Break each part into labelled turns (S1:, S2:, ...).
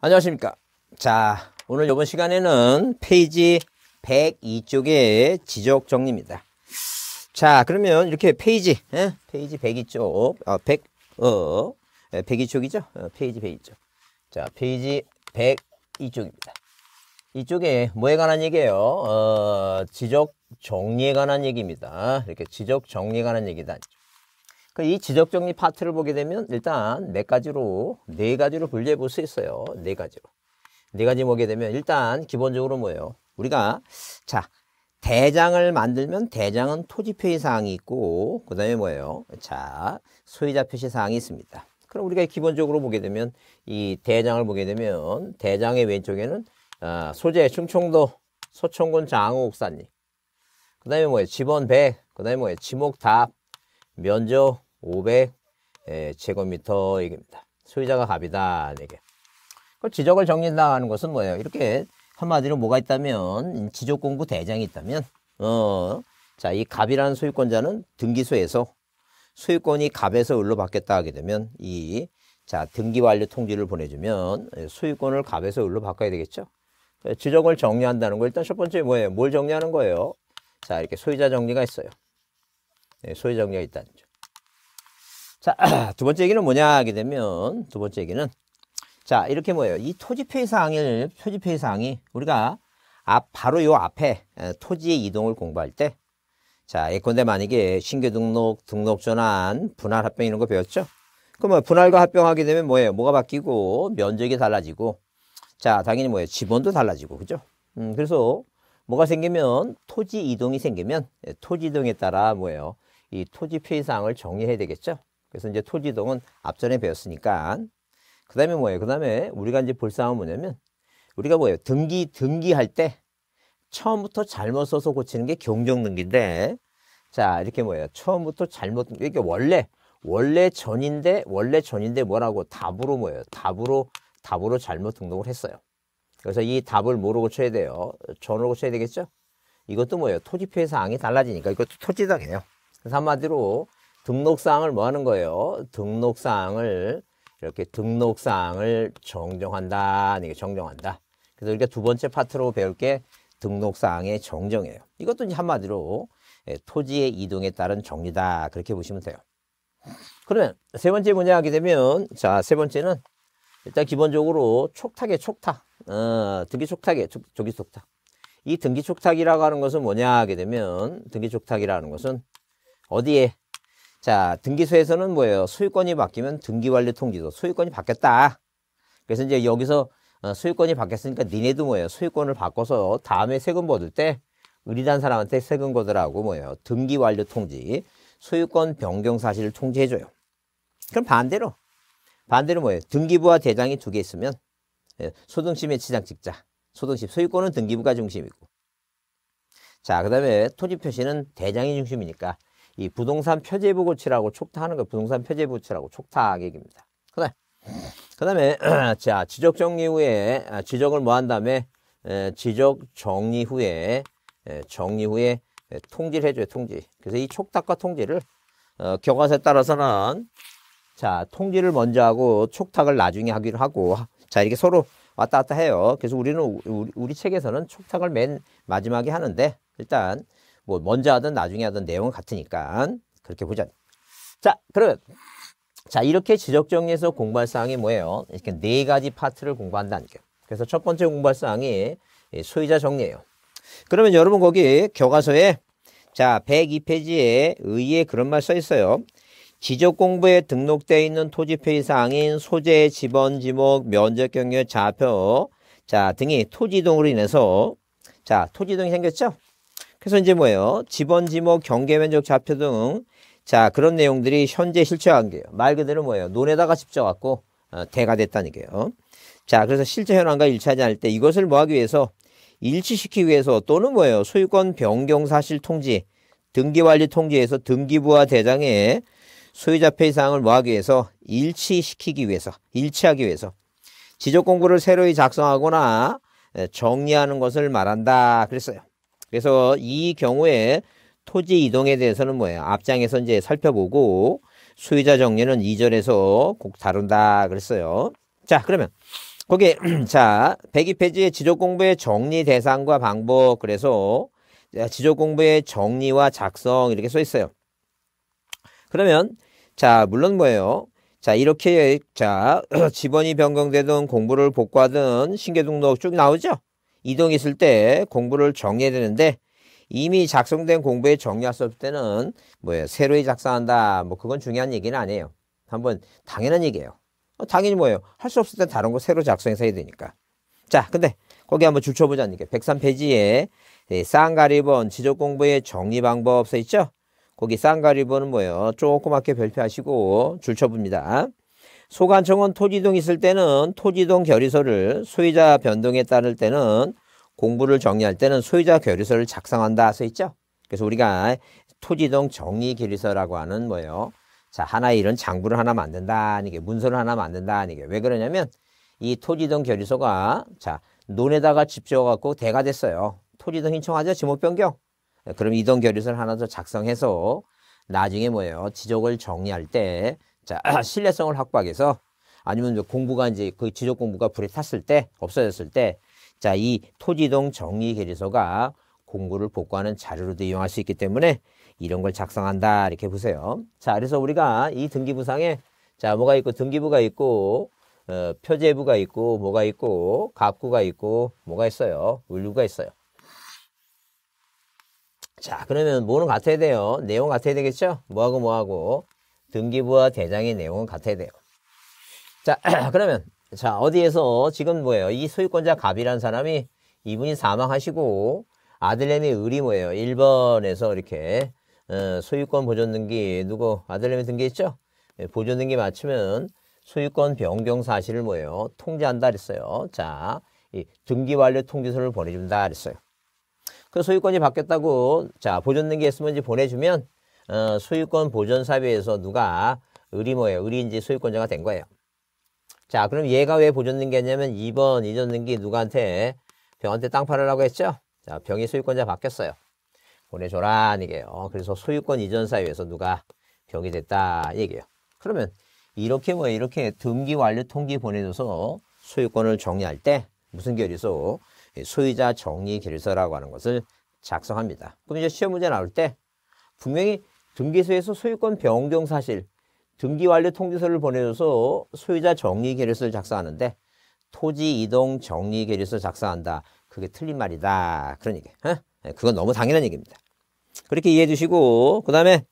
S1: 안녕하십니까 자 오늘 이번 시간에는 페이지 102쪽의 지적 정리입니다 자 그러면 이렇게 페이지 에? 예? 페이지 102쪽 아, 100, 어, 102쪽이죠 어, 예, 어, 페이지 102쪽 자 페이지 102쪽입니다 이쪽에 뭐에 관한 얘기예요 어, 지적 정리에 관한 얘기입니다 이렇게 지적 정리에 관한 얘기다 그러니까 이 지적 정리 파트를 보게 되면 일단 몇 네 가지로 네 가지로 분리해 볼 수 있어요. 네 가지로. 네 가지 보게 되면 일단 기본적으로 뭐예요? 우리가 자, 대장을 만들면 대장은 토지 표시 사항이 있고 그다음에 뭐예요? 자, 소유자 표시 사항이 있습니다. 그럼 우리가 기본적으로 보게 되면 이 대장을 보게 되면 대장의 왼쪽에는 아, 소재 충청도 소청군 장호 옥사님 그다음에 뭐예요? 집원 배 그다음에 뭐예요? 지목답 면적 500제곱미터입니다. 예, 소유자가 갑이다. 이게. 그 지적을 정리한다는 것은 뭐예요? 이렇게 한마디로 뭐가 있다면 지적 공부 대장이 있다면 어, 자, 이 갑이라는 소유권자는 등기소에서 소유권이 갑에서 을로 바뀌었다 하게 되면 이 자, 등기 완료 통지를 보내주면 소유권을 갑에서 을로 바꿔야 되겠죠. 지적을 정리한다는 거 일단 첫 번째 뭐예요? 뭘 정리하는 거예요? 자, 이렇게 소유자 정리가 있어요. 예, 소유 정리가 있다는 거죠. 자, 두 번째 얘기는 뭐냐 하게 되면 두 번째 얘기는 자, 이렇게 뭐예요. 이토지폐의 사항을 토지폐의 사항이 우리가 앞 바로 요 앞에 토지의 이동을 공부할 때 자, 예컨대 만약에 신규 등록, 등록 전환, 분할 합병 이런 거 배웠죠? 그러면 뭐 분할과 합병하게 되면 뭐예요? 뭐가 바뀌고 면적이 달라지고 자, 당연히 뭐예요? 지번도 달라지고 그죠? 음, 그래서 뭐가 생기면 토지 이동이 생기면 예, 토지 이동에 따라 뭐예요? 이 토지 폐의 사항을 정리해야 되겠죠? 그래서 이제 토지동은 앞전에 배웠으니까. 그 다음에 뭐예요? 그 다음에 우리가 이제 볼 사항은 뭐냐면 우리가 뭐예요? 등기, 등기할 때 처음부터 잘못 써서 고치는 게 경정등기인데 자, 이렇게 뭐예요? 처음부터 잘못, 이게 원래, 원래 전인데, 원래 전인데 뭐라고 답으로 뭐예요? 답으로, 답으로 잘못 등록을 했어요. 그래서 이 답을 뭐로 고쳐야 돼요? 전으로 고쳐야 되겠죠? 이것도 뭐예요? 토지표의 사항이 달라지니까 이것도 토지당해요. 그래서 한마디로 등록사항을 뭐 하는 거예요? 등록사항을 이렇게 등록사항을 정정한다. 이게 정정한다. 그래서 이렇게 두 번째 파트로 배울 게 등록사항의 정정이에요. 이것도 이제 한마디로 예, 토지의 이동에 따른 정리다. 그렇게 보시면 돼요. 그러면 세 번째 문제 하게 되면 자, 세 번째는 일단 기본적으로 촉탁의 촉탁. 어, 등기 촉탁의 조기 촉탁. 이 등기 촉탁이라고 하는 것은 뭐냐 하게 되면 등기 촉탁이라는 것은 어디에 자, 등기소에서는 뭐예요? 소유권이 바뀌면 등기관리 통지서, 소유권이 바뀌었다. 그래서 이제 여기서 어, 소유권이 바뀌었으니까 니네도 뭐예요? 소유권을 바꿔서 다음에 세금 받을 때 의리단 사람한테 세금 거두라고 뭐예요? 등기 완료 통지, 소유권 변경 사실을 통지해줘요. 그럼 반대로, 반대로 뭐예요? 등기부와 대장이 두 개 있으면 예, 소등심의 지장 직자, 소등심 소유권은 등기부가 중심이고 자, 그 다음에 토지 표시는 대장이 중심이니까 이 부동산 표제부 고치라고 촉탁하는 거 부동산 표제부 고치라고 촉탁 얘기입니다. 그다음 그다음에 자 지적 정리 후에 아, 지적을 뭐 한 다음에 에, 지적 정리 후에 에, 정리 후에 에, 통지를 해줘요 통지. 그래서 이 촉탁과 통지를 어, 교과서에 따라서는 자 통지를 먼저 하고 촉탁을 나중에 하기로 하고 자 이렇게 서로 왔다 갔다 해요. 그래서 우리는 우리, 우리 책에서는 촉탁을 맨 마지막에 하는데 일단 뭐 먼저 하든 나중에 하든 내용은 같으니까 그렇게 보자. 자, 그러면 자 이렇게 지적 정리해서 공부할 사항이 뭐예요? 이렇게 네 가지 파트를 공부한다는 게. 그래서 첫 번째 공부할 사항이 소유자 정리예요. 그러면 여러분 거기 교과서에 자 102페이지에 의의 에 그런 말 써 있어요. 지적 공부에 등록되어 있는 토지 표의 사항인 소재, 지번, 지목, 면적 경계, 좌표 자 등이 토지 이동으로 인해서 자 토지 이동이 생겼죠? 그래서 이제 뭐예요? 집원 지목, 경계 면적, 좌표 등 자, 그런 내용들이 현재 실체관계 게요. 말 그대로 뭐예요? 논에다가 집져갖고 어, 대가 됐다는 게요. 자, 그래서 실제 현황과 일치하지 않을 때 이것을 뭐하기 위해서 일치시키기 위해서 또는 뭐예요? 소유권 변경 사실 통지, 등기관리 통지에서 등기부와 대장에 소유자 페의 사항을 뭐하기 위해서 일치시키기 위해서, 일치하기 위해서 지적 공고를 새로이 작성하거나 정리하는 것을 말한다 그랬어요. 그래서 이 경우에 토지 이동에 대해서는 뭐예요? 앞장에서 이제 살펴보고 수의자 정리는 이절에서꼭 다룬다 그랬어요. 자, 그러면 거기에 자, 102페이지의 지적 공부의 정리 대상과 방법 그래서 지적 공부의 정리와 작성 이렇게 써 있어요. 그러면 자, 물론 뭐예요? 자, 이렇게 자, 지번이 변경되든 공부를 복구하든 신계 등록 쭉 나오죠. 이동했을 때 공부를 정리해야 되는데 이미 작성된 공부에 정리했을 때는 뭐예요? 새로이 작성한다. 뭐 그건 중요한 얘기는 아니에요. 한번 당연한 얘기예요. 어, 당연히 뭐예요? 할 수 없을 때 다른 거 새로 작성해서 해야 되니까. 자, 근데 거기 한번 줄쳐보자니까 103페이지에 쌍가리본 지적 공부의 정리 방법 써 있죠? 거기 쌍가리본은 뭐예요? 조그맣게 별표하시고 줄쳐봅니다. 소관청은 토지동 있을 때는 토지동 결의서를 소유자 변동에 따를 때는 공부를 정리할 때는 소유자 결의서를 작성한다 써 있죠. 그래서 우리가 토지동 정리 결의서라고 하는 뭐예요. 자 하나의 이런 장부를 하나 만든다이게 문서를 하나 만든다이게왜 그러냐면 이 토지동 결의서가 자 논에다가 집 지어갖고 대가 됐어요. 토지동 신청하죠 지목 변경. 그럼 이동 결의서를 하나 더 작성해서 나중에 뭐예요 지적을 정리할 때 자, 신뢰성을 확보하기위해서 아니면 공부가 이제 그 지적 공부가 불에 탔을 때 없어졌을 때 자, 이 토지동 정리 계리서가 공구를 복구하는 자료로도 이용할 수 있기 때문에 이런 걸 작성한다 이렇게 보세요. 자, 그래서 우리가 이 등기부상에 자, 뭐가 있고 등기부가 있고 어, 표제부가 있고 뭐가 있고 갑구가 있고 뭐가 있어요? 을류가 있어요. 자, 그러면 뭐는 같아야 돼요? 내용 같아야 되겠죠? 뭐하고 뭐하고 등기부와 대장의 내용은 같아야 돼요. 자, 그러면 자 어디에서 지금 뭐예요? 이 소유권자 갑이라는 사람이 이분이 사망하시고 아들내미 을이 뭐예요? 1번에서 이렇게 어, 소유권 보존등기 누구 아들내미 등기 있죠? 예, 보존등기 맞추면 소유권 변경 사실을 뭐예요? 통지한다 그랬어요. 자, 이 등기 완료 통지서를 보내준다 그랬어요. 그 소유권이 바뀌었다고 자 보존등기 했으면 이제 보내주면 어, 소유권 보존 사비에서 누가 을이 뭐예요? 을인지 소유권자가 된 거예요. 자, 그럼 얘가 왜보존등기냐면 2번 이전등기 누구한테 병한테 땅 팔으라고 했죠? 자, 병이 소유권자 바뀌었어요. 보내줘라 이게요. 어, 그래서 소유권 이전 사유에서 누가 병이 됐다 얘기예요. 그러면 이렇게 뭐 이렇게 등기 완료 통기 보내줘서 소유권을 정리할 때 무슨 결의소? 소유자 정리 결의서라고 하는 것을 작성합니다. 그럼 이제 시험 문제 나올 때 분명히 등기소에서 소유권 변경 사실, 등기 완료 통지서를 보내줘서 소유자 정리 계류서를 작성하는데 토지 이동 정리 계류서 작성한다. 그게 틀린 말이다. 그런 얘기. 어? 네, 그건 너무 당연한 얘기입니다. 그렇게 이해해 주시고 그다음에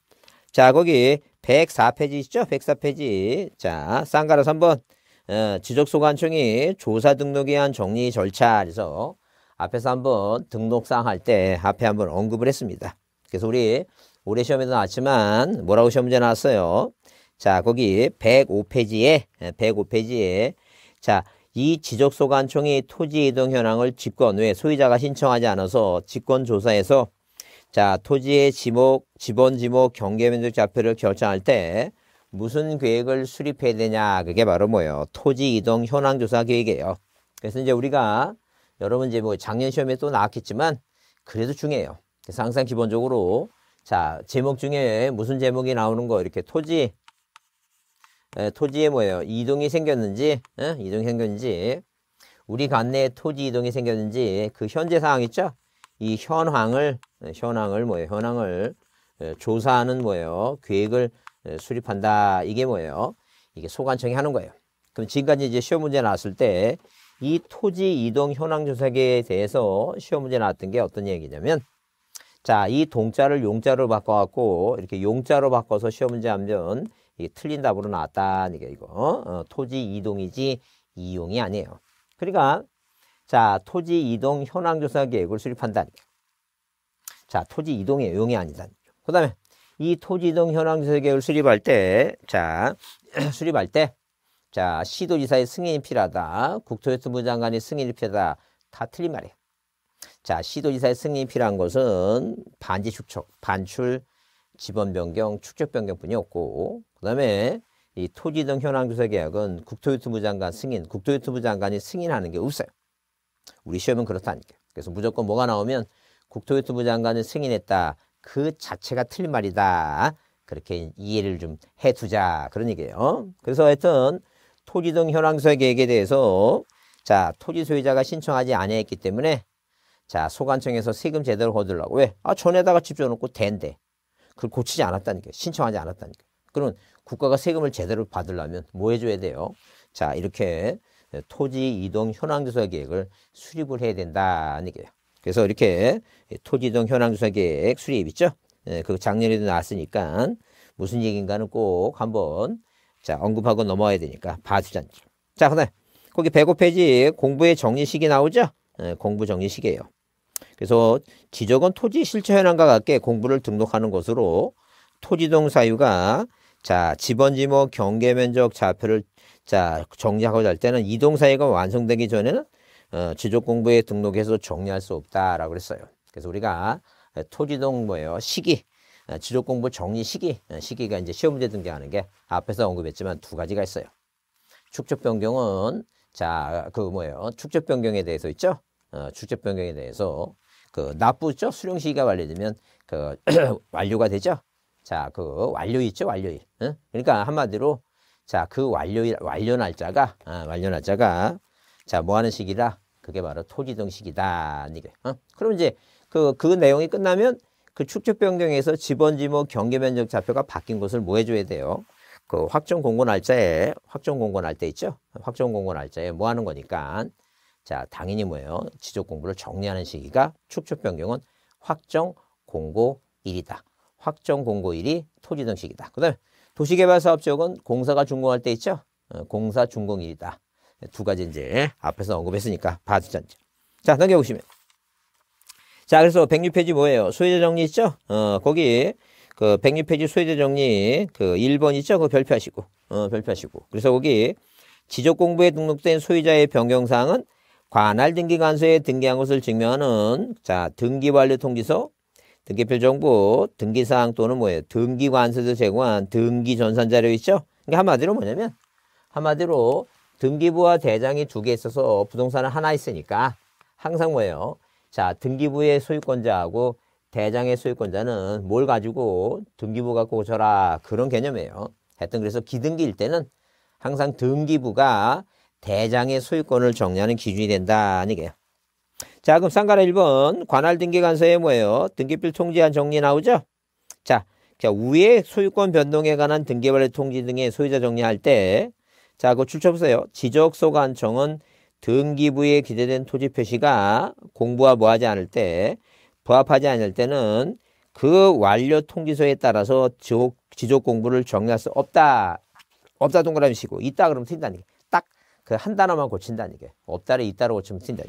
S1: 자, 거기 104페이지 있죠? 104페이지. 자, 쌍가로서번 어, 지적소관청이 조사 등록에 한 정리 절차 그래서 앞에서 한번 등록사항 할 때 앞에 한번 언급을 했습니다. 그래서 우리 올해 시험에도 나왔지만 뭐라고 시험 문제 나왔어요? 자, 거기 105페이지에 105페이지에 예, 자, 이 지적소 관청이 토지 이동 현황을 직권 외 소유자가 신청하지 않아서 직권 조사에서 자, 토지의 지목, 지번 지목, 경계 면적 좌표를 결정할 때 무슨 계획을 수립해야 되냐? 그게 바로 뭐예요? 토지 이동 현황 조사 계획이에요. 그래서 이제 우리가 여러분 이제 뭐 작년 시험에 또 나왔겠지만 그래도 중요해요. 그래서 항상 기본적으로 자, 제목 중에 무슨 제목이 나오는 거 이렇게 토지 에, 토지에 뭐예요? 이동이 생겼는지 에? 이동이 생겼는지 우리 관내에 토지 이동이 생겼는지 그 현재 상황 있죠? 이 현황을 현황을 뭐예요? 현황을 에, 조사하는 뭐예요? 계획을 수립한다. 이게 뭐예요? 이게 소관청이 하는 거예요. 그럼 지금까지 이제 시험 문제 나왔을 때 이 토지 이동 현황 조사계에 대해서 시험 문제 나왔던 게 어떤 얘기냐면 자, 이 동자를 용자로 바꿔갖고 이렇게 용자로 바꿔서 시험 문제 하면 이 틀린 답으로 나왔다. 이게 이거 어? 토지 이동이지 이용이 아니에요. 그러니까 자 토지 이동 현황조사 계획을 수립한다. 자 토지 이동의 용이 아니다. 그다음에 이 토지 이동 현황조사 계획을 수립할 때 자 수립할 때 자 시도지사의 승인이 필요하다. 국토교통부 장관의 승인이 필요하다. 다 틀린 말이에요. 자, 시도지사의 승인이 필요한 것은 반지 축척, 반출, 지번 변경, 축적 변경뿐이 었고 그다음에 이 토지 등 현황 조사 계약은 국토유통부 장관 승인, 국토유통부 장관이 승인하는 게 없어요. 우리 시험은 그렇다니까. 그래서 무조건 뭐가 나오면 국토유통부 장관이 승인했다. 그 자체가 틀린 말이다. 그렇게 이해를 좀 해두자 그런 얘기예요. 그래서 하여튼 토지 등 현황 조사 계약에 대해서 자 토지 소유자가 신청하지 아니했기 때문에 자, 소관청에서 세금 제대로 거둘라고. 왜? 아, 전에다가 집 줘놓고 된대. 그걸 고치지 않았다니까. 신청하지 않았다니까. 그럼 국가가 세금을 제대로 받으려면 뭐 해줘야 돼요? 자, 이렇게 토지 이동 현황조사 계획을 수립을 해야 된다는 얘기예요. 그래서 이렇게 토지 이동 현황조사 계획 수립 있죠? 예, 그 작년에도 나왔으니까 무슨 얘기인가는 꼭 한번 자, 언급하고 넘어와야 되니까 봐주자는 자, 그다음 에 거기 105페이지 공부의 정리 식이 나오죠? 예, 공부 정리 식이에요 그래서 지적은 토지 실체 현황과 같게 공부를 등록하는 것으로 토지동 사유가 자 지번지목 경계 면적 좌표를 자 정리하고자 할 때는 이동 사유가 완성되기 전에는 어, 지적 공부에 등록해서 정리할 수 없다라고 그랬어요. 그래서 우리가 어, 토지동 뭐예요 시기 어, 지적 공부 정리 시기 어, 시기가 이제 시험 문제 등기하는 게 앞에서 언급했지만 두 가지가 있어요. 축적 변경은 자 그 뭐예요 축적 변경에 대해서 있죠. 어, 축적 변경에 대해서 그 납부죠 수령 시기가 완료되면 그 완료가 되죠. 자그 완료 있죠 완료일. 응? 그러니까 한마디로 자그 완료일 완료 날짜가 아, 완료 날짜가 자뭐 하는 시기다. 그게 바로 토지등 시기다. 이게. 어? 그럼 이제 그그 그 내용이 끝나면 그 축적 변경에서 지번 지목 경계 면적 좌표가 바뀐 것을 뭐 해줘야 돼요? 그 확정 공고 날짜에 확정 공고 날짜 있죠? 확정 공고 날짜에 뭐 하는 거니까 자, 당연히 뭐예요? 지적 공부를 정리하는 시기가 축적 변경은 확정 공고 일이다 확정 공고 일이 토지 등식이다. 그다음 에 도시개발 사업 지역은 공사가 준공할 때 있죠. 어, 공사 준공일이다. 두 가지 이제 앞에서 언급했으니까 봐주자. 자, 넘겨보시면. 자, 그래서 106페이지 뭐예요? 소유자 정리 있죠? 어, 거기 그 106페이지 소유자 정리 그 1번 있죠? 그거 별표하시고. 어, 별표하시고. 그래서 거기 지적 공부에 등록된 소유자의 변경 사항은 관할 등기관서에 등기한 것을 증명하는 자 등기관리통지서 등기표 정부 등기사항 또는 뭐예요 등기관서에서 제공한 등기전산자료 있죠 그러니까 한마디로 뭐냐면 한마디로 등기부와 대장이 두 개 있어서 부동산은 하나 있으니까 항상 뭐예요 자 등기부의 소유권자하고 대장의 소유권자는 뭘 가지고 등기부 갖고 오셔라 그런 개념이에요 했던 그래서 기등기일 때는 항상 등기부가 대장의 소유권을 정리하는 기준이 된다아니게요자 그럼 상가라 1번 관할 등기 관서에 뭐예요? 등기필 통지한 정리 나오죠? 자, 자 위에 소유권 변동에 관한 등기발의 통지 등의 소유자 정리할 때 자, 그 출처보세요. 지적소 관청은 등기부에 기재된 토지 표시가 공부와 뭐하지 않을 때, 부합하지 않을 때는 그 완료 통지서에 따라서 지적, 공부를 정리할 수 없다. 없다 동그라미 치고 있다 그러면 튄다는 게. 그한 단어만 고친다는 얘기예요. 업다를 이따로 고치면 튄다.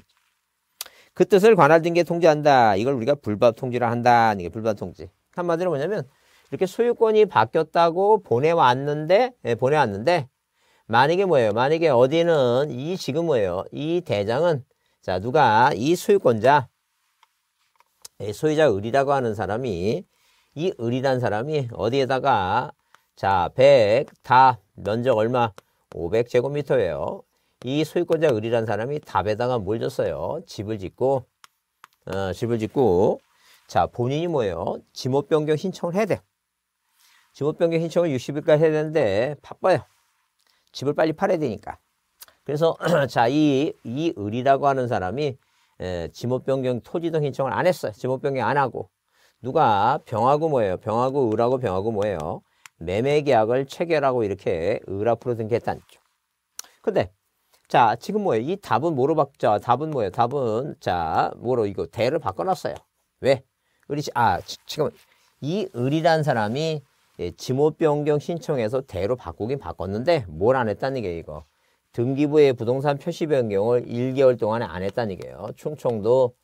S1: 그 뜻을 관할등기에 통지한다 이걸 우리가 불법 통지라 한다는 게 불법 통지. 한마디로 뭐냐면 이렇게 소유권이 바뀌었다고 보내왔는데 예, 보내왔는데 만약에 뭐예요? 만약에 어디는 이 지금 뭐예요? 이 대장은 자 누가 이 소유권자 예, 소유자 을이라고 하는 사람이 이 을이란 사람이 어디에다가 자, 백 다, 면적 얼마? 500제곱미터예요. 이 소유권자 을이는 사람이 답에다가 뭘 줬어요? 집을 짓고 어, 집을 짓고 자 본인이 뭐예요? 지목 변경 신청을 해야 돼. 지목 변경 신청을 60일까지 해야 되는데 바빠요. 집을 빨리 팔아야 되니까. 그래서 자이이 을이라고 하는 사람이 에, 예, 지목 변경 토지등 신청을 안 했어요. 지목 변경 안 하고 누가 병하고 뭐예요? 병하고 을하고 병하고 뭐예요? 매매 계약을 체결하고 이렇게 을 앞으로 등기했다는 거 근데 자, 지금 뭐예요? 이 답은 뭐로 바꾸자? 답은 뭐예요? 답은 자, 뭐로 이거 대를 바꿔놨어요. 왜? 우리 아, 지, 금이 을이란 사람이 예, 지모 변경 신청해서 대로 바꾸긴 바꿨는데 뭘 안 했다는 게 이거. 등기부에 부동산 표시 변경을 1개월 동안에 안 했다는 게요 충청도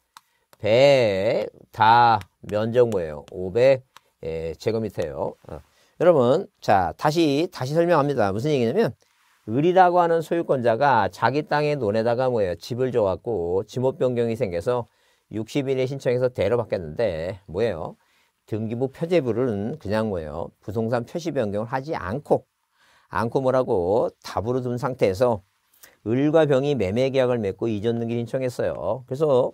S1: 100, 다 면적 뭐예요? 500 예, 제곱미터예요. 어. 여러분, 자, 다시 다시 설명합니다. 무슨 얘기냐면 을이라고 하는 소유권자가 자기 땅에 논에다가 뭐예요? 집을 줘갖고 지목 변경이 생겨서 6 0일에 신청해서 대로바뀌었는데 뭐예요? 등기부 표제부는 그냥 뭐예요? 부동산 표시 변경을 하지 않고 않고 뭐라고 답으로 둔 상태에서 을과 병이 매매 계약을 맺고 이전 등기 신청했어요. 그래서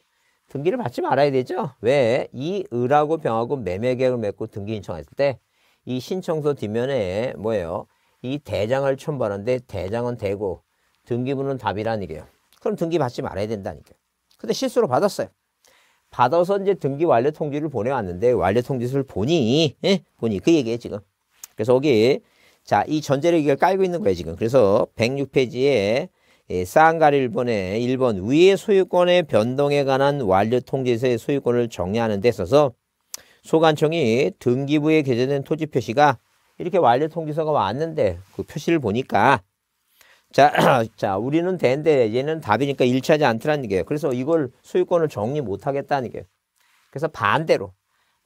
S1: 등기를 받지 말아야 되죠. 왜? 이 을하고 병하고 매매 계약을 맺고 등기 신청했을 때 이 신청서 뒷면에 뭐예요? 이 대장을 첨부하는데 대장은 되고 등기부는 답이란 일이에요 그럼 등기 받지 말아야 된다니까요. 근데 실수로 받았어요. 받아서 이제 등기 완료 통지를 보내왔는데 완료 통지서를 보니 예? 보니 그 얘기예요 지금. 그래서 여기 자이 전제를 이걸 깔고 있는 거예요 지금. 그래서 106페이지에 예, 쌍가리 1번에 1번 위의 소유권의 변동에 관한 완료 통지서의 소유권을 정리하는 데 있어서 소관청이 등기부에 게재된 토지 표시가 이렇게 완료 통지서가 왔는데 그 표시를 보니까 자, 자, 우리는 된데 얘는 답이니까 일치하지 않더라는 게. 그래서 이걸 소유권을 정리 못 하겠다는 게. 그래서 반대로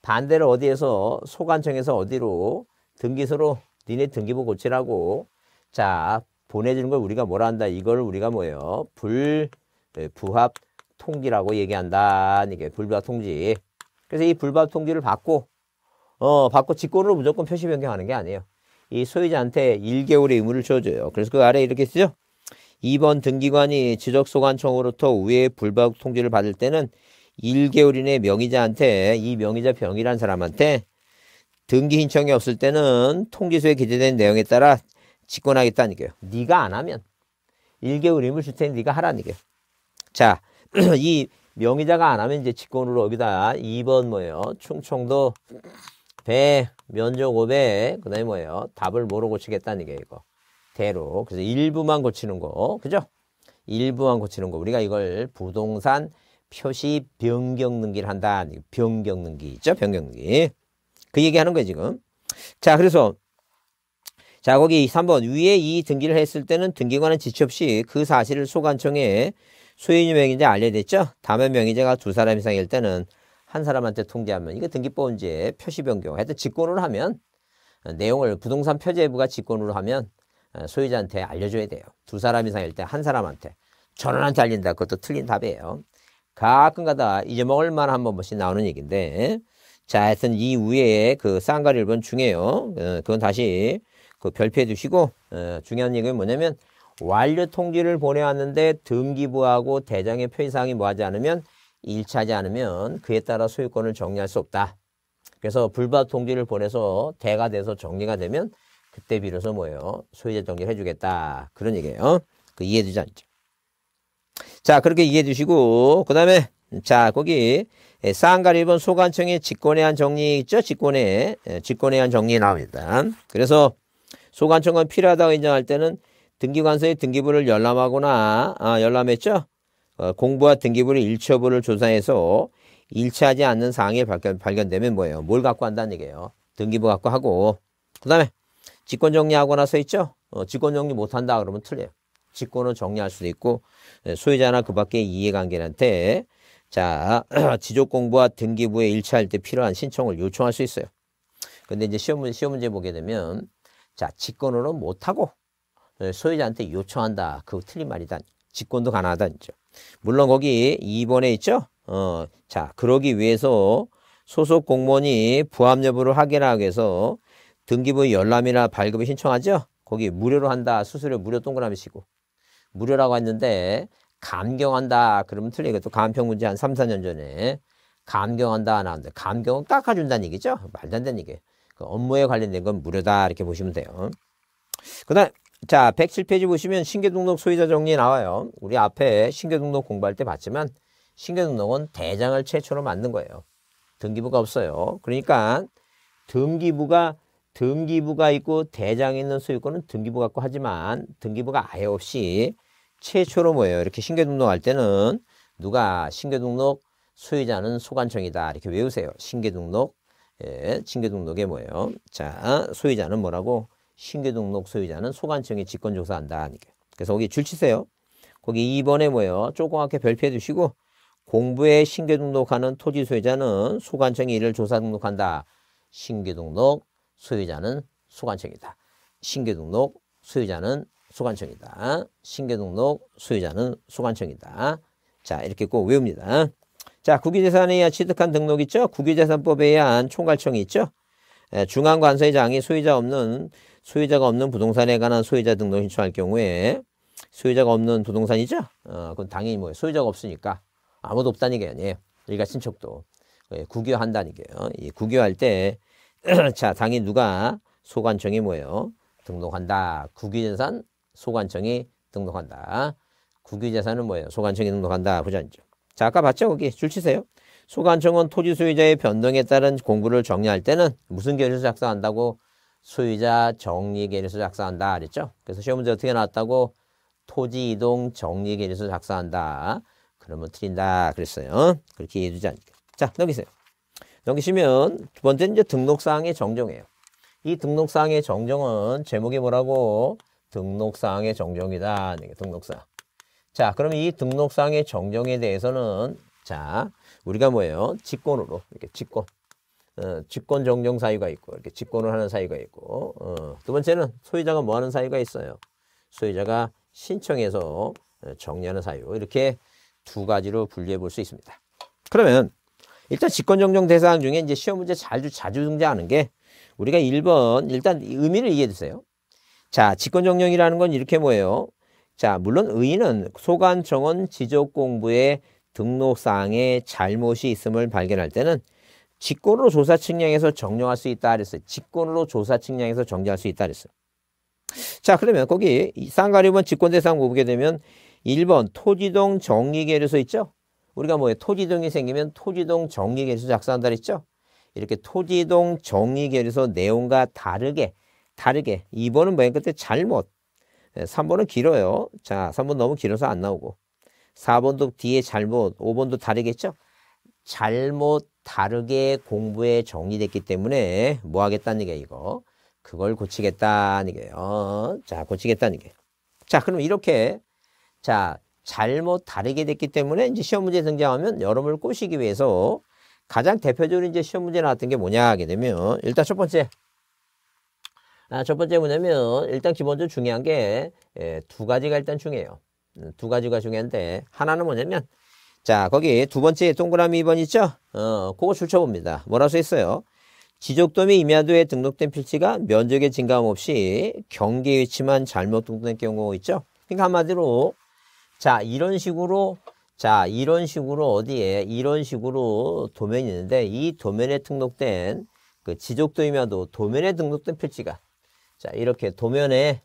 S1: 반대로 어디에서 소관청에서 어디로 등기소로 니네 등기부 고치라고 자 보내주는 걸 우리가 뭐라 한다 이걸 우리가 뭐예요 예, 불부합 통지라고 얘기한다 이게 불법 통지 그래서 이불법 통지를 받고 어, 받고 직권으로 무조건 표시 변경하는 게 아니에요. 이 소유자한테 1개월의 의무를 줘줘요. 그래서 그 아래 이렇게 쓰죠. 2번 등기관이 지적소관청으로부터 우회 불법 통지를 받을 때는 1개월 이내 명의자한테 이 명의자 병이란 사람한테 등기 신청이 없을 때는 통지서에 기재된 내용에 따라 직권하겠다는 얘기예요. 네가 안 하면 1개월 임을 줄 테니 네가 하라는 얘기예요. 자, 이 명의자가 안 하면 이제 직권으로 여기다 2번 뭐예요? 충청도 배 면적 500 그다음에 뭐예요? 답을 뭐로 고치겠다는 게 이거. 대로. 그래서 일부만 고치는 거. 그죠? 일부만 고치는 거. 우리가 이걸 부동산 표시 변경 능기를 한다. 변경 능기 있죠? 변경 능기. 그 얘기하는 거예요, 지금. 자, 그래서 자, 거기 3번 위에 이 등기를 했을 때는 등기관은 지시 없이 그 사실을 소관청에 소유인 명의자 알려야 됐죠? 다만 명의자가 두 사람 이상일 때는 한 사람한테 통제하면 이거 등기법원지 표시 변경 하여튼 직권으로 하면 어, 내용을 부동산 표제부가 직권으로 하면 어, 소유자한테 알려줘야 돼요. 두 사람 이상일 때 한 사람한테 전원한테 알린다. 그것도 틀린 답이에요. 가끔가다 잊어먹을 만한 번씩 나오는 얘기인데 자 하여튼 이 위에 그 쌍가리 1번 중에요. 어, 그건 다시 그 별표해 두시고 중요한 얘기는 뭐냐면 완료 통지를 보내왔는데 등기부하고 대장의 표시사항이 뭐하지 않으면 일치하지 않으면 그에 따라 소유권을 정리할 수 없다. 그래서 불법 통지를 보내서 대가 돼서 정리가 되면 그때 비로소 뭐예요? 소유자 정리를 해주겠다. 그런 얘기예요. 그 이해되지 않죠? 자, 그렇게 이해해 주시고, 그 다음에, 자, 거기, 예, 쌍가리 1번 소관청의 직권에 한 정리 있죠? 직권에, 예, 직권에 한 정리 나옵니다. 그래서 소관청은 필요하다고 인정할 때는 등기관서에 등기부를 열람하거나, 아, 열람했죠? 어, 공부와 등기부를 일처분을 조사해서 일치하지 않는 사항이 발견, 발견되면 뭐예요? 뭘 갖고 한다는 얘기예요. 등기부 갖고 하고 그 다음에 직권 정리하고 나서 있죠. 어, 직권 정리 못한다 그러면 틀려요. 직권은 정리할 수도 있고 예, 소유자나 그 밖의 이해관계한테 자 지적 공부와 등기부에 일치할 때 필요한 신청을 요청할 수 있어요. 근데 이제 시험 문제, 시험 문제 보게 되면 자 직권으로 는 못하고 예, 소유자한테 요청한다. 그거 틀린 말이다. 직권도 가능하다. 이죠. 물론 거기 2번에 있죠. 어, 자, 그러기 위해서 소속 공무원이 부합 여부를 확인하기 위해서 등기부 열람이나 발급을 신청하죠. 거기 무료로 한다. 수수료 무료 동그라미 치고. 무료라고 했는데 감경한다. 그러면 틀리겠또 감평 문제 한 3, 4년 전에 감경한다 나왔는데 감경은 깎아준다는 얘기죠. 말도 안 되는 얘기예요. 그 업무에 관련된 건 무료다. 이렇게 보시면 돼요. 그 다음 자, 107페이지 보시면 신규등록 소유자 정리 나와요. 우리 앞에 신규등록 공부할 때 봤지만 신규등록은 대장을 최초로 만든 거예요. 등기부가 없어요. 그러니까 등기부가 등기부가 있고 대장에 있는 소유권은 등기부 갖고 하지만 등기부가 아예 없이 최초로 뭐예요? 이렇게 신규등록할 때는 누가 신규등록 소유자는 소관청이다 이렇게 외우세요. 신규등록 예, 신규등록에 뭐예요? 자 소유자는 뭐라고 신규 등록 소유자는 소관청에 직권 조사한다 하니까. 그래서 거기 줄 치세요. 거기 2번에 뭐예요? 조그맣게 별표해 주시고 공부에 신규 등록하는 토지 소유자는 소관청이 이를 조사 등록한다. 신규 등록 소유자는 소관청이다. 신규 등록 소유자는 소관청이다. 신규 등록 소유자는 소관청이다. 자, 이렇게 꼭 외웁니다. 자, 국유재산에 의한 취득한 등록 있죠? 국유재산법에 의한 총괄청이 있죠? 예, 중앙관세장이 소유자 없는 소유자가 없는 부동산에 관한 소유자 등록 신청할 경우에 소유자가 없는 부동산이죠? 어, 그건 당연히 뭐 소유자가 없으니까 아무도 없다는 게 아니에요. 일가 친척도 예, 국유한다는 게요. 이 국유할 때 자, 당연히 누가 소관청이 뭐예요? 등록한다. 국유재산 소관청이 등록한다. 국유재산은 뭐예요? 소관청이 등록한다. 보자죠. 자, 아까 봤죠? 거기 줄 치세요. 소관청은 토지 소유자의 변동에 따른 공구를 정리할 때는 무슨 계획 작성한다고 수의자 정리 계획서 작성한다 그랬죠. 그래서 시험 문제 어떻게 나왔다고 토지 이동 정리 계획서 작성한다. 그러면 틀린다 그랬어요. 그렇게 이해해 주지 않을게 자, 넘기세요. 넘기시면 두 번째 는 이제 등록사항의 정정이에요. 이 등록사항의 정정은 제목이 뭐라고? 등록사항의 정정이다. 네, 등록사 자, 그러면이 등록사항의 정정에 대해서는 자, 우리가 뭐예요? 직권으로 이렇게 직권. 어, 직권 정정 사유가 있고 이렇게 직권을 하는 사유가 있고 어, 두 번째는 소유자가 뭐 하는 사유가 있어요. 소유자가 신청해서 어, 정리하는 사유 이렇게 두 가지로 분류해볼 수 있습니다. 그러면 일단 직권 정정 대상 중에 이제 시험 문제 자주 자주 등장하는 게 우리가 1번 일단 의미를 이해해 주세요. 자, 직권 정정이라는건 이렇게 뭐예요? 자, 물론 의인은 소관 정원 지적 공부의 등록 사항에 잘못이 있음을 발견할 때는 직권으로 조사 측량해서 정령할 수 있다 그랬어요. 직권으로 조사 측량해서 정리할 수 있다 그랬어요. 자 그러면 거기 쌍가리번 직권 대상 뭐 보게 되면 1번 토지동 정리계류소 있죠. 우리가 뭐에 토지동이 생기면 토지동 정리계류소 작성한다 그랬죠. 이렇게 토지동 정리계류소 내용과 다르게 다르게 2번은 뭐맨 그때 잘못 3번은 예, 길어요. 자 3번 너무 길어서 안 나오고 4번도 뒤에 잘못 5번도 다르겠죠. 잘못 다르게 공부에 정리됐기 때문에 뭐 하겠다는 얘기야 이거. 그걸 고치겠다는 얘기예요. 자 고치겠다는 얘기예요. 자 그럼 이렇게 자 잘못 다르게 됐기 때문에 이제 시험 문제 등장하면 여러분을 꼬시기 위해서 가장 대표적으로 이제 시험 문제 나왔던 게 뭐냐 하게 되면 일단 첫 번째 아, 첫 번째 뭐냐면 일단 기본적으로 중요한 게두 예, 가지가 일단 중요해요. 음, 두 가지가 중요한데 하나는 뭐냐면 자, 거기 두 번째 동그라미 2번 있죠? 어, 그거 줄쳐봅니다. 뭐라 고써 있어요? 지적도미 임야도에 등록된 필지가 면적의 증감 없이 경계 위치만 잘못 등록된 경우 있죠? 그러니까 한마디로 자, 이런 식으로 자, 이런 식으로 어디에 이런 식으로 도면이 있는데 이 도면에 등록된 그 지적도 임야도 도면에 등록된 필지가 자, 이렇게 도면에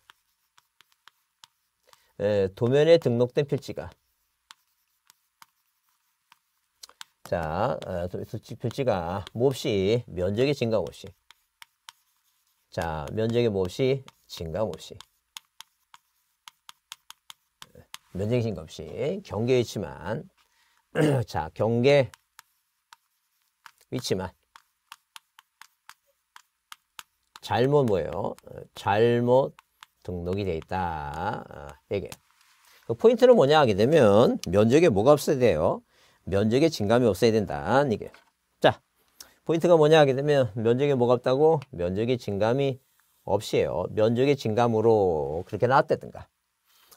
S1: 에, 도면에 등록된 필지가 자, 어, 표지가 몹시 면적의 증가 몹시. 자, 면적의 몹시 증가 몹시. 면적의 증가 없이 경계 위치만. 자, 경계 위치만. 잘못 뭐예요? 어, 잘못 등록이 돼 있다. 얘기그 어, 네 포인트는 뭐냐 하게 되면 면적에 뭐가 없어야 돼요? 면적에 증감이 없어야 된다는 얘 자, 포인트가 뭐냐 하게 되면 면적에 뭐가 없다고? 면적에 진감이 없이에요. 면적의 진감으로 그렇게 나왔다든가.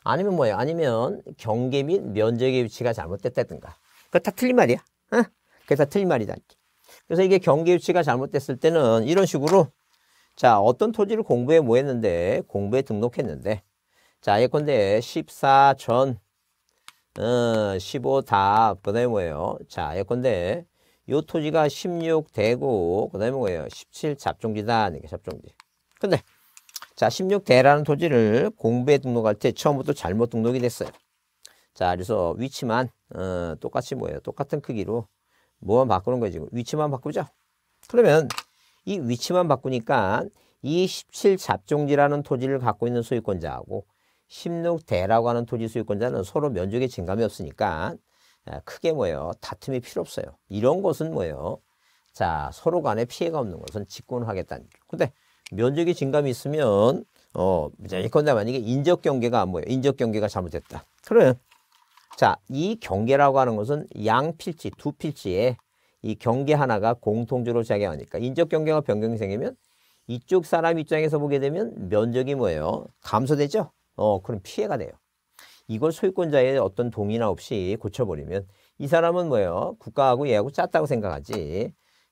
S1: 아니면 뭐예요? 아니면 경계 및 면적의 위치가 잘못됐다든가. 그거 다 틀린 말이야. 어? 그게 다 틀린 말이다. 그래서 이게 경계 위치가 잘못됐을 때는 이런 식으로 자 어떤 토지를 공부에 뭐 했는데 공부에 등록했는데 자 예컨대 14전 어, 15다그 다음에 뭐예요? 자, 예컨대, 요 토지가 16대고그 다음에 뭐예요? 17 잡종지다. 이게 잡종지. 근데, 자, 16 대라는 토지를 공부에 등록할 때 처음부터 잘못 등록이 됐어요. 자, 그래서 위치만, 어, 똑같이 뭐예요? 똑같은 크기로 뭐만 바꾸는 거지? 위치만 바꾸죠. 그러면 이 위치만 바꾸니까 이 17 잡종지라는 토지를 갖고 있는 소유권자하고 16대라고 하는 토지 소유권자는 서로 면적의증감이 없으니까 크게 뭐예요? 다툼이 필요 없어요. 이런 것은 뭐예요? 자, 서로 간에 피해가 없는 것은 직권하겠다는 거죠. 근데 면적의증감이 있으면 어, 이건대 만약에 인적 경계가 안 보여. 인적 경계가 잘못됐다. 그래. 자, 이 경계라고 하는 것은 양 필지, 두 필지에 이 경계 하나가 공통적으로 작용하니까 인적 경계가 변경이 생기면 이쪽 사람 입장에서 보게 되면 면적이 뭐예요? 감소되죠? 어, 그럼 피해가 돼요. 이걸 소유권자의 어떤 동의나 없이 고쳐버리면 이 사람은 뭐예요? 국가하고 얘하고 짰다고 생각하지.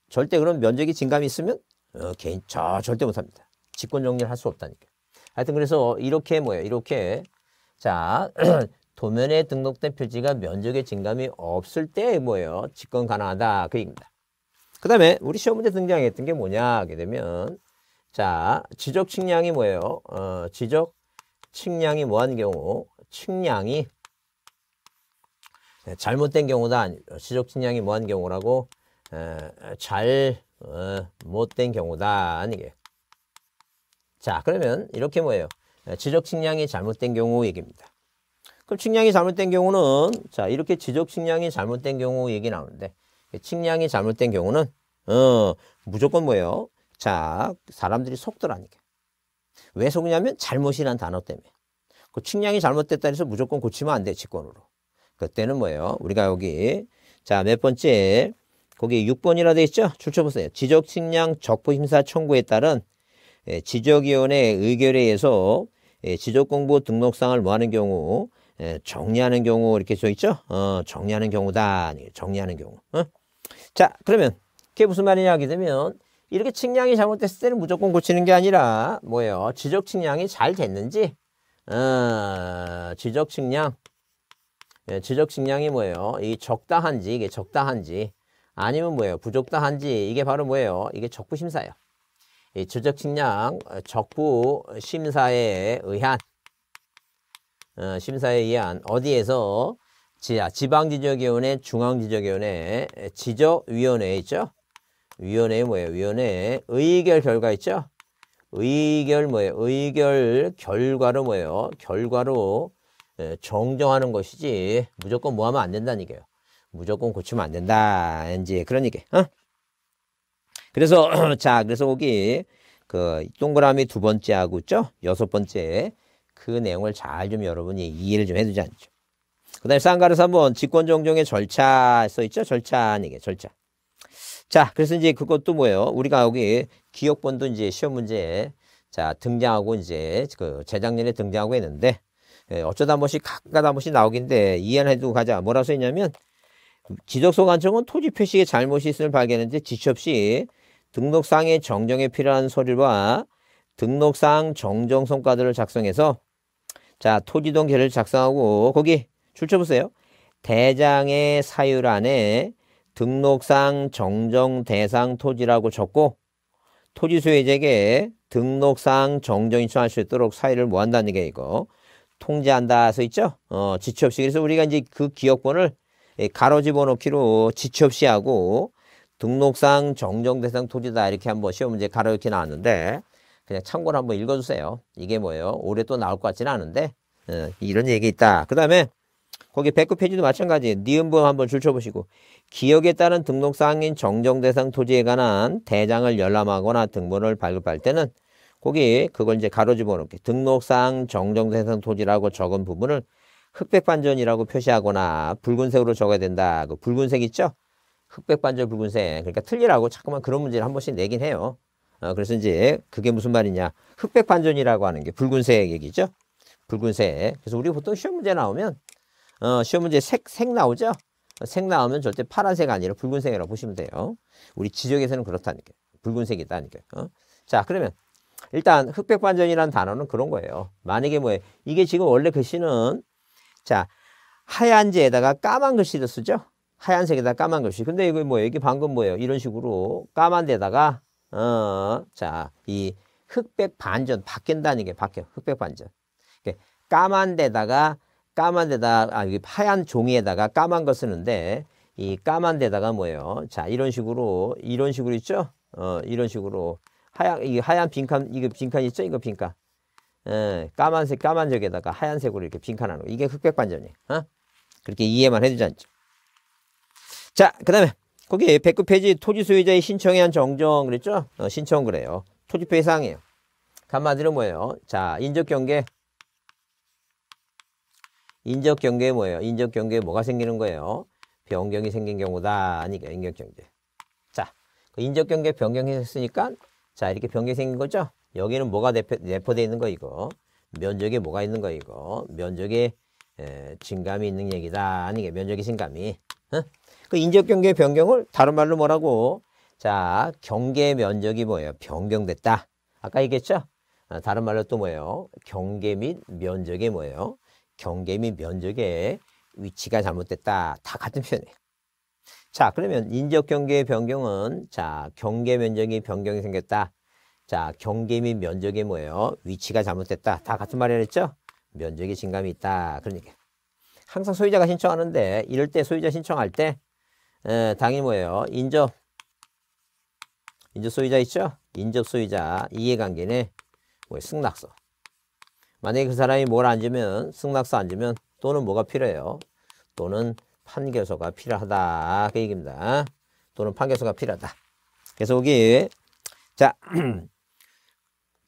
S1: 절대 그런 면적이 진감이 있으면 어, 개인 저 절대 못합니다. 직권 정리를 할 수 없다니까. 하여튼 그래서 이렇게 뭐예요? 이렇게 자 도면에 등록된 표지가 면적의 진감이 없을 때 뭐예요? 직권 가능하다 그 얘기입니다. 그 다음에 우리 시험 문제 등장했던 게 뭐냐 하게 되면 자 지적 측량이 뭐예요? 어, 지적 측량이 뭐 한 경우? 측량이 네, 잘못된 경우다. 지적 측량이 뭐 한 경우라고? 잘 어, 못된 경우다. 아니게. 자, 그러면 이렇게 뭐예요? 지적 측량이 잘못된 경우 얘기입니다. 그럼 측량이 잘못된 경우는 자 이렇게 지적 측량이 잘못된 경우 얘기 나오는데 측량이 잘못된 경우는 어 무조건 뭐예요? 자 사람들이 속도라니까 왜 속냐면 잘못이란 단어 때문에. 그 측량이 잘못됐다 해서 무조건 고치면 안 돼, 직권으로. 그때는 뭐예요? 우리가 여기, 자, 몇 번째, 거기 6번이라 돼 있죠? 출처보세요. 지적 측량 적부 심사 청구에 따른 예, 지적위원의 의결에 의해서 예, 지적공부 등록상을 뭐하는 경우 예, 정리하는 경우 이렇게 써 있죠? 어, 정리하는 경우다. 정리하는 경우. 어? 자, 그러면 그게 무슨 말이냐 하게 되면 이렇게 측량이 잘못됐을 때는 무조건 고치는 게 아니라 뭐예요? 지적 측량이 잘 됐는지 어, 지적 측량 예, 지적 측량이 뭐예요? 이 적당한지 이게 적당한지 아니면 뭐예요? 부적당한지 이게 바로 뭐예요? 이게 적부 심사예요. 이 지적 측량 적부 심사에 의한 어, 심사에 의한 어디에서 지방지적위원회, 중앙지적위원회, 지적위원회 있죠? 위원회 뭐예요? 위원회 의결 결과 있죠? 의결 뭐예요? 의결 결과로 뭐예요? 결과로 예, 정정하는 것이지 무조건 뭐 하면 안 된다는 얘기예요. 무조건 고치면 안 된다. 이제 그런 얘기. 어? 그래서 자 그래서 거기 그 동그라미 두 번째하고 있죠? 여섯 번째 그 내용을 잘 좀 여러분이 이해를 좀 해두지 않죠. 그 다음에 쌍가르스 한번 직권정정의 절차 써 있죠? 절차는 얘기예 절차. 자, 그래서 이제 그것도 뭐예요? 우리가 여기 기억본도 이제 시험 문제에 자, 등장하고 이제 그 재작년에 등장하고 했는데 예, 어쩌다 한 번씩 가끔가다 한 번씩 나오긴데 이해를 해두고 가자. 뭐라고 써있냐면 지적소관청은 토지 표시에 잘못이 있음을 발견했는데 지시 없이 등록상의 정정에 필요한 서류와 등록상 정정 성과들을 작성해서 자 토지동 계를 작성하고 거기 줄쳐보세요. 대장의 사유란에 등록상 정정 대상 토지라고 적고 토지 소유자에게 등록상 정정 신청할 수 있도록 사유를 뭐 한다는 게 이거 통제한다 해서 있죠? 어, 지체 없이 그래서 우리가 이제 그 기억권을 예, 가로 집어넣기로 지체 없이 하고 등록상 정정 대상 토지다 이렇게 한번 시험 문제 가로 이렇게 나왔는데 그냥 참고로 한번 읽어주세요. 이게 뭐예요? 올해 또 나올 것 같지는 않은데 어, 이런 얘기 있다. 그 다음에 거기 1 0페이지도 마찬가지예요. 니은부음 한번 줄쳐보시고 기억에 따른 등록사항인 정정대상 토지에 관한 대장을 열람하거나 등본을 발급할 때는 거기 그걸 이제 가로집어넣게 등록사항 정정대상 토지라고 적은 부분을 흑백반전이라고 표시하거나 붉은색으로 적어야 된다. 그 붉은색 있죠? 흑백반전 붉은색. 그러니까 틀리라고 자꾸만 그런 문제를 한 번씩 내긴 해요. 어, 그래서 이제 그게 무슨 말이냐. 흑백반전이라고 하는 게 붉은색 얘기죠? 붉은색. 그래서 우리가 보통 시험 문제 나오면 어, 시험 문제 색, 색 나오죠? 색 나오면 절대 파란색 아니라 붉은색이라고 보시면 돼요. 우리 지적에서는 그렇다니까요. 붉은색이다니까요. 어? 자, 그러면 일단 흑백 반전이라는 단어는 그런 거예요. 만약에 뭐예요? 이게 지금 원래 글씨는 자, 하얀지에다가 까만 글씨도 쓰죠? 하얀색에다 까만 글씨. 근데 이거 뭐예요? 이게 방금 뭐예요? 이런 식으로 까만 데다가 어, 자, 이 흑백 반전 바뀐다는 게 바뀌어. 흑백 반전. 까만 데다가 까만 데다 아, 하얀 종이에다가 까만 거 쓰는데 이 까만 데다가 뭐예요? 자 이런 식으로 이런 식으로 있죠? 어 이런 식으로 하얀 이 하얀 빈칸 이거 빈칸 있죠? 이거 빈칸. 예, 까만색 까만색에다가 하얀색으로 이렇게 빈칸하는 거. 이게 흑백 반전이에요. 어? 그렇게 이해만 해두지 않죠. 자, 그다음에 거기 109페이지 토지 소유자의 신청에 한 정정 그랬죠? 어, 신청 그래요. 토지배상이에요 간마디로 뭐예요? 자, 인적 경계 인적 경계에 뭐예요? 인적 경계에 뭐가 생기는 거예요? 변경이 생긴 경우다. 아니까 인적 경계. 자, 그 인적 경계 변경이 생겼으니까 자, 이렇게 변경이 생긴 거죠? 여기는 뭐가 내포, 되어 있는 거 이거? 면적에 뭐가 있는 거 이거? 면적에 에, 증감이 있는 얘기다. 아니게 면적의 증감이. 어? 그 인적 경계 변경을 다른 말로 뭐라고? 자, 경계 면적이 뭐예요? 변경됐다. 아까 얘기했죠? 아, 다른 말로 또 뭐예요? 경계 및 면적이 뭐예요? 경계 및 면적의 위치가 잘못됐다. 다 같은 표현이에요. 자, 그러면 인적 경계의 변경은 자, 경계 면적이 변경이 생겼다. 자, 경계 및 면적이 뭐예요? 위치가 잘못됐다. 다 같은 말이랬죠? 면적의 증감이 있다. 그런 얘기. 항상 소유자가 신청하는데 이럴 때 소유자 신청할 때 에, 당연히 뭐예요? 인접 인접 소유자 있죠? 인접 소유자 이해관계는뭐 승낙서. 만약에 그 사람이 뭘 앉으면 승낙서 앉으면 또는 뭐가 필요해요. 또는 판결서가 필요하다. 그 얘기입니다. 또는 판결서가 필요하다. 그래서 여기 자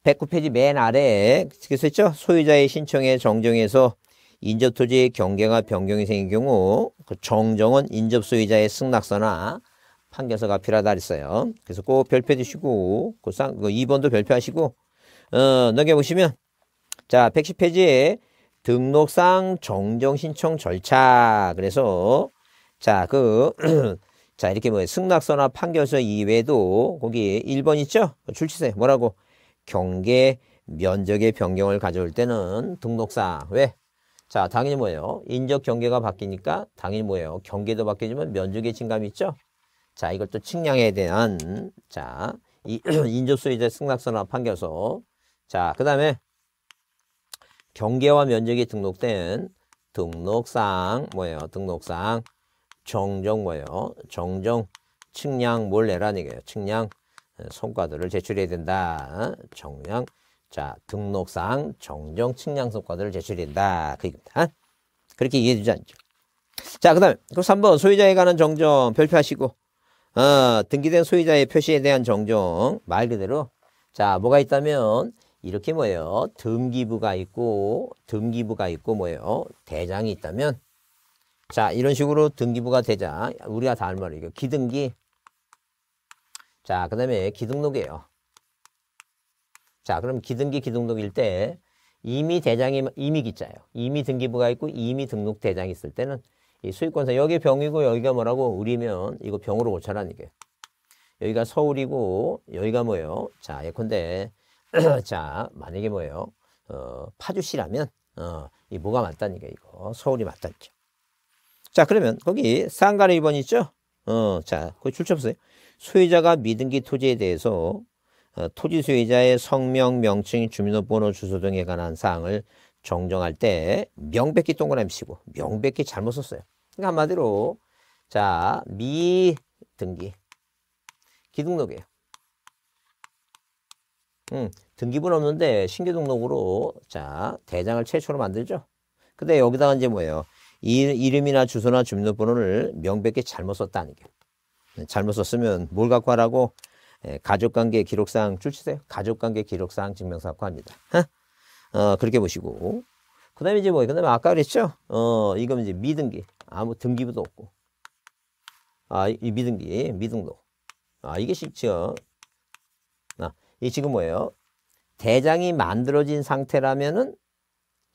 S1: 109페이지 맨 아래에 그래서 있죠. 소유자의 신청에 정정해서 인접토지의 경계가 변경이 생긴 경우 그 정정은 인접소유자의 승낙서나 판결서가 필요하다 그랬어요. 그래서 꼭 별표 주시고 그 쌍, 그 2번도 별표하시고 어, 넘겨보시면 자, 110페이지에 등록상 정정 신청 절차. 그래서 자, 그 자, 이렇게 뭐 승낙서나 판결서 이외에도 거기 1번 있죠? 출시세 뭐라고? 경계 면적의 변경을 가져올 때는 등록상 왜? 자, 당연히 뭐예요? 인적 경계가 바뀌니까 당연히 뭐예요? 경계도 바뀌지만 면적의 증감이 있죠? 자, 이걸 또 측량에 대한 자, 이 인접수이자 승낙서나 판결서. 자, 그다음에 경계와 면적이 등록된 등록상 뭐예요? 등록상 정정 뭐예요? 정정 측량 몰래란 얘기예요. 측량 예, 성과들을 제출해야 된다. 정량 자 등록상 정정 측량 성과들을 제출해야된다그 얘기입니다. 그렇게 이해해 주지 않죠. 자, 그 다음에, 그 3번, 소유자에 관한 정정, 별표하시고, 어, 등기된 소유자의 표시에 대한 정정, 말 그대로, 자, 뭐가 있다면, 이렇게 뭐예요? 등기부가 있고 등기부가 있고 뭐예요? 대장이 있다면 자 이런 식으로 등기부가 되자 우리가 다 알 말이에요. 기등기 자그 다음에 기등록이에요. 자 그럼 기등기 기등록일 때 이미 대장이 이미 기자예요. 이미 등기부가 있고 이미 등록 대장이 있을 때는 이 수익권사 여기 병이고 여기가 뭐라고 우리면 이거 병으로 고쳐라는 게 여기가 서울이고 여기가 뭐예요? 자 예컨대 자, 만약에 뭐예요? 어, 파주시라면, 어, 이 뭐가 맞다니까, 이거. 서울이 맞다니까. 자, 그러면 거기 쌍가의 2번 있죠? 어, 자, 거기 출처보세요. 소유자가 미등기 토지에 대해서 어, 토지 소유자의 성명, 명칭, 주민번호, 주소 등에 관한 사항을 정정할 때 명백히 동그라미 치고 명백히 잘못 썼어요. 그러니까 한마디로 자, 미등기 기등록이에요. 음, 등기부는 없는데 신규 등록으로 자 대장을 최초로 만들죠. 근데 여기다가 이제 뭐예요? 이, 름이나 주소나 주민등록번호를 명백히 잘못 썼다는 게. 네, 잘못 썼으면 뭘 갖고 하라고? 예, 가족관계 기록상항치세요 가족관계 기록상 증명서 갖고 합니다. 어, 그렇게 보시고. 그 다음에 이제 뭐, 그 다음에 아까 그랬죠? 어, 이건 이제 미등기. 아무 등기부도 없고. 아, 이, 미등기, 미등록. 아, 이게 쉽죠. 아, 이 지금 뭐예요? 대장이 만들어진 상태라면은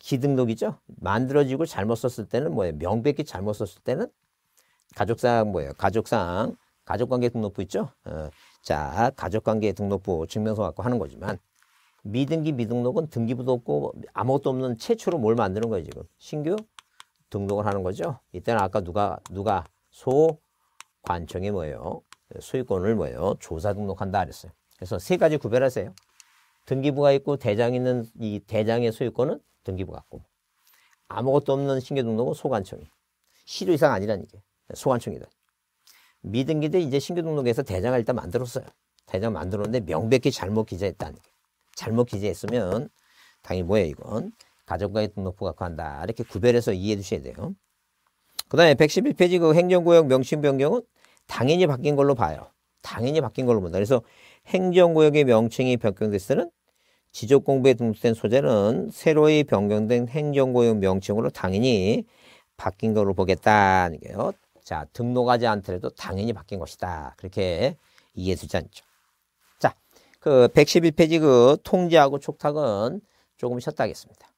S1: 기등록이죠. 만들어지고 잘못 썼을 때는 뭐예요? 명백히 잘못 썼을 때는 가족상 뭐예요? 가족상 가족관계 등록부 있죠. 어, 자 가족관계 등록부 증명서 갖고 하는 거지만 미등기 미등록은 등기부도 없고 아무것도 없는 최초로 뭘 만드는 거예요 지금 신규 등록을 하는 거죠. 이때는 아까 누가 누가 소관청이 뭐예요? 소유권을 뭐예요? 조사 등록한다 그랬어요. 그래서 세 가지 구별하세요. 등기부가 있고 대장 있는 이 대장의 소유권은 등기부 갖고 뭐. 아무것도 없는 신규등록은 소관청이 시도 이상 아니라는게 소관청이다. 미등기도 이제 신규등록에서 대장을 일단 만들었어요. 대장 만들었는데 명백히 잘못 기재했다는 게. 잘못 기재했으면 당연히 뭐예요 이건 가족과의 등록부 갖고 한다 이렇게 구별해서 이해해 주셔야 돼요. 그 다음에 111페이지 그 행정구역 명칭 변경은 당연히 바뀐 걸로 봐요. 당연히 바뀐 걸로 본다. 그래서 행정구역의 명칭이 변경됐을 때는 지적공부에 등록된 소재는 새로이 변경된 행정구역 명칭으로 당연히 바뀐 걸로 보겠다는 게요. 자, 등록하지 않더라도 당연히 바뀐 것이다. 그렇게 이해되지 않죠. 자, 그 111페이지 그 통제하고 촉탁은 조금 쉬었다 하겠습니다.